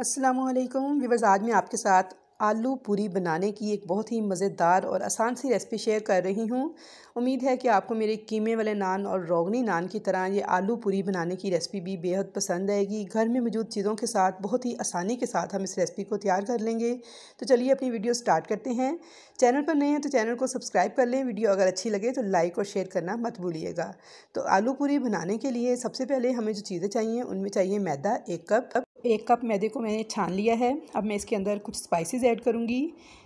Aslam weavers आज मैं आपके साथ आलू पूरी बनाने की एक बहुत ही मज़ेदार और आसान सी रेसिपी शेयर कर रही हूँ उम्मीद है कि आपको मेरे कीमे वाले नान और रोगनी नान की तरह ये आलू पूरी बनाने की रेसिपी भी बेहद पसंद आएगी घर में मौजूद चीज़ों के साथ बहुत ही आसानी के साथ हम इस रेसिपी को तैयार कर लेंगे तो चलिए अपनी वीडियो स्टार्ट करते हैं चैनल पर नए हैं तो चैनल को सब्सक्राइब कर लें वीडियो अगर अच्छी लगे तो लाइक और शेयर करना मत भूलिएगा तो आलू पूरी बनाने के लिए सबसे पहले हमें जो चीज़ें चाहिए उनमें चाहिए मैदा एक कप एक कप मैदे को मैंने छान लिया है अब मैं इसके अंदर कुछ स्पाइसेस ऐड करूँगी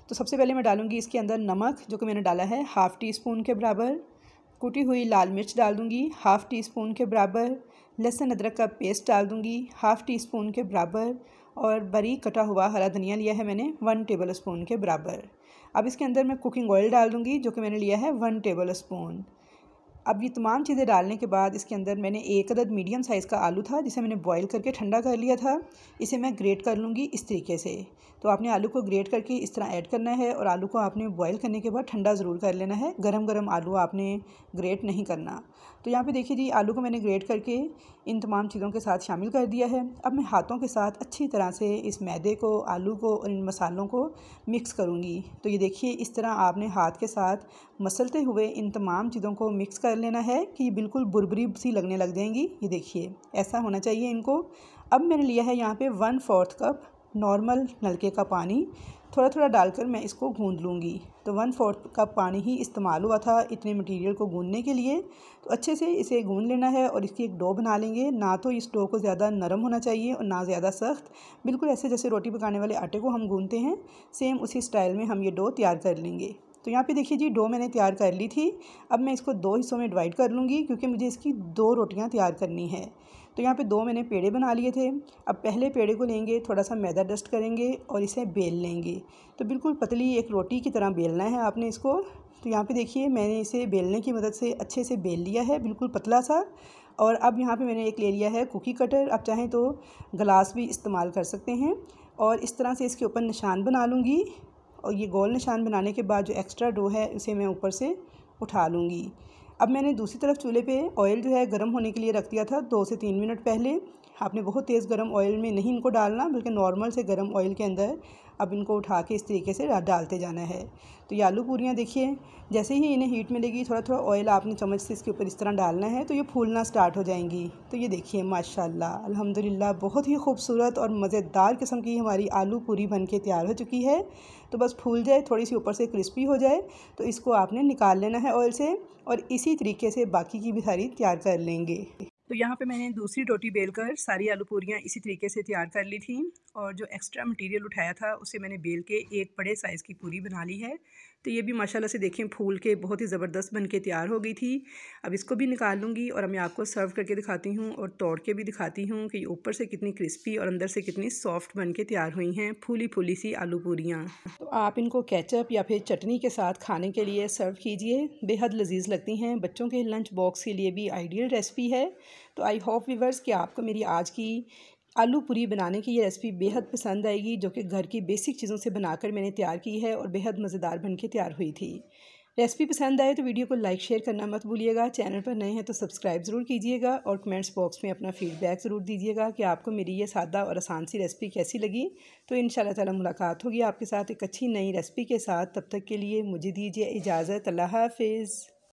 तो सबसे पहले मैं डालूँगी इसके अंदर नमक जो कि मैंने डाला है हाफ़ टी स्पून के बराबर कुटी हुई लाल मिर्च डाल दूँगी हाफ़ टी स्पून के बराबर लहसुन अदरक का पेस्ट डाल दूँगी हाफ़ टी स्पून के बराबर और बरी कटा हुआ हरा धनिया लिया है मैंने वन टेबल स्पून के बराबर अब इसके अंदर मैं कुकिंग ऑयल डाल दूँगी जो कि मैंने लिया है वन टेबल स्पून अब ये तमाम चीज़ें डालने के बाद इसके अंदर मैंने एक अदद मीडियम साइज़ का आलू था जिसे मैंने बॉईल करके ठंडा कर लिया था इसे मैं ग्रेट कर लूँगी इस तरीके से तो आपने आलू को ग्रेट करके इस तरह ऐड करना है और आलू को आपने बॉईल करने के बाद ठंडा ज़रूर कर लेना है गरम गरम आलू आपने ग्रेट नहीं करना तो यहाँ पर देखिए जी आलू को मैंने ग्रेट करके इन तमाम चीज़ों के साथ शामिल कर दिया है अब मैं हाथों के साथ अच्छी तरह से इस मैदे को आलू को और इन मसालों को मिक्स करूँगी तो ये देखिए इस तरह आपने हाथ के साथ मसलते हुए इन तमाम चीज़ों को मिक्स कर कर लेना है कि बिल्कुल बुरबरी सी लगने लग जाएंगी ये देखिए ऐसा होना चाहिए इनको अब मैंने लिया है यहाँ पे वन फोर्थ कप नॉर्मल नलके का पानी थोड़ा थोड़ा डालकर मैं इसको गूँध लूँगी तो वन फोर्थ कप पानी ही इस्तेमाल हुआ था इतने मटेरियल को गूंदने के लिए तो अच्छे से इसे गूँध लेना है और इसकी एक डो बना लेंगे ना तो इस डो को ज़्यादा नरम होना चाहिए और ना ज़्यादा सख्त बिल्कुल ऐसे जैसे रोटी पकाने वाले आटे को हम गूँधते हैं सेम उसी स्टाइल में हम ये डो तैयार कर लेंगे तो यहाँ पे देखिए जी डो मैंने तैयार कर ली थी अब मैं इसको दो हिस्सों में डिवाइड कर लूँगी क्योंकि मुझे इसकी दो रोटियाँ तैयार करनी है तो यहाँ पे दो मैंने पेड़े बना लिए थे अब पहले पेड़े को लेंगे थोड़ा सा मैदा डस्ट करेंगे और इसे बेल लेंगे तो बिल्कुल पतली एक रोटी की तरह बेलना है आपने इसको तो यहाँ पे देखिए मैंने इसे बेलने की मदद से अच्छे से बेल लिया है बिल्कुल पतला सा और अब यहाँ पे मैंने एक ले लिया है कुकी कटर आप चाहें तो ग्लास भी इस्तेमाल कर सकते हैं और इस तरह से इसके ऊपर निशान बना लूँगी और ये गोल निशान बनाने के बाद जो एक्स्ट्रा डो है उसे मैं ऊपर से उठा लूँगी अब मैंने दूसरी तरफ चूल्हे पे ऑयल जो है गर्म होने के लिए रख दिया था दो से तीन मिनट पहले आपने बहुत तेज़ गर्म ऑयल में नहीं इनको डालना बल्कि नॉर्मल से गर्म ऑयल के अंदर अब इनको उठा के इस तरीके से डालते जाना है तो ये आलू पूरियाँ देखिए जैसे ही इन्हें हीट मिलेगी थोड़ा थोड़ा ऑयल आपने चम्मच से इसके ऊपर इस तरह डालना है तो ये फूलना स्टार्ट हो जाएंगी तो ये देखिए माशाल्लाह अल्हम्दुलिल्लाह बहुत ही खूबसूरत और मज़ेदार किस्म की हमारी आलू पूरी बन के तैयार हो चुकी है तो बस फूल जाए थोड़ी सी ऊपर से क्रिस्पी हो जाए तो इसको आपने निकाल लेना है ऑयल से और इसी तरीके से बाकी की भी सारी तैयार कर लेंगे तो यहाँ पे मैंने दूसरी रोटी बेलकर सारी आलू पूरियाँ इसी तरीके से तैयार कर ली थी और जो एक्स्ट्रा मटेरियल उठाया था उसे मैंने बेल के एक बड़े साइज़ की पूरी बना ली है तो ये भी माशाल्लाह से देखें फूल के बहुत ही ज़बरदस्त बन के तैयार हो गई थी अब इसको भी निकाल लूँगी और मैं आपको सर्व करके दिखाती हूँ और तोड़ के भी दिखाती हूँ कि ऊपर से कितनी क्रिस्पी और अंदर से कितनी सॉफ्ट बन के तैयार हुई हैं फूली फूली सी आलू पूरियाँ तो आप इनको कैचअप या फिर चटनी के साथ खाने के लिए सर्व कीजिए बेहद लजीज लगती हैं बच्चों के लंच बॉक्स के लिए भी आइडियल रेसिपी है तो आई होप वीवर्स कि आपको मेरी आज की आलू पूरी बनाने की ये रेसिपी बेहद पसंद आएगी जो कि घर की बेसिक चीज़ों से बनाकर मैंने तैयार की है और बेहद मज़ेदार बन के तैयार हुई थी रेसिपी पसंद आए तो वीडियो को लाइक शेयर करना मत भूलिएगा चैनल पर नए हैं तो सब्सक्राइब ज़रूर कीजिएगा और कमेंट्स बॉक्स में अपना फीडबैक ज़रूर दीजिएगा कि आपको मेरी ये सादा और आसान सी रेसिपी कैसी लगी तो इन ताला मुलाकात होगी आपके साथ एक अच्छी नई रेसिपी के साथ तब तक के लिए मुझे दीजिए इजाज़त अल्लाह हाफिज़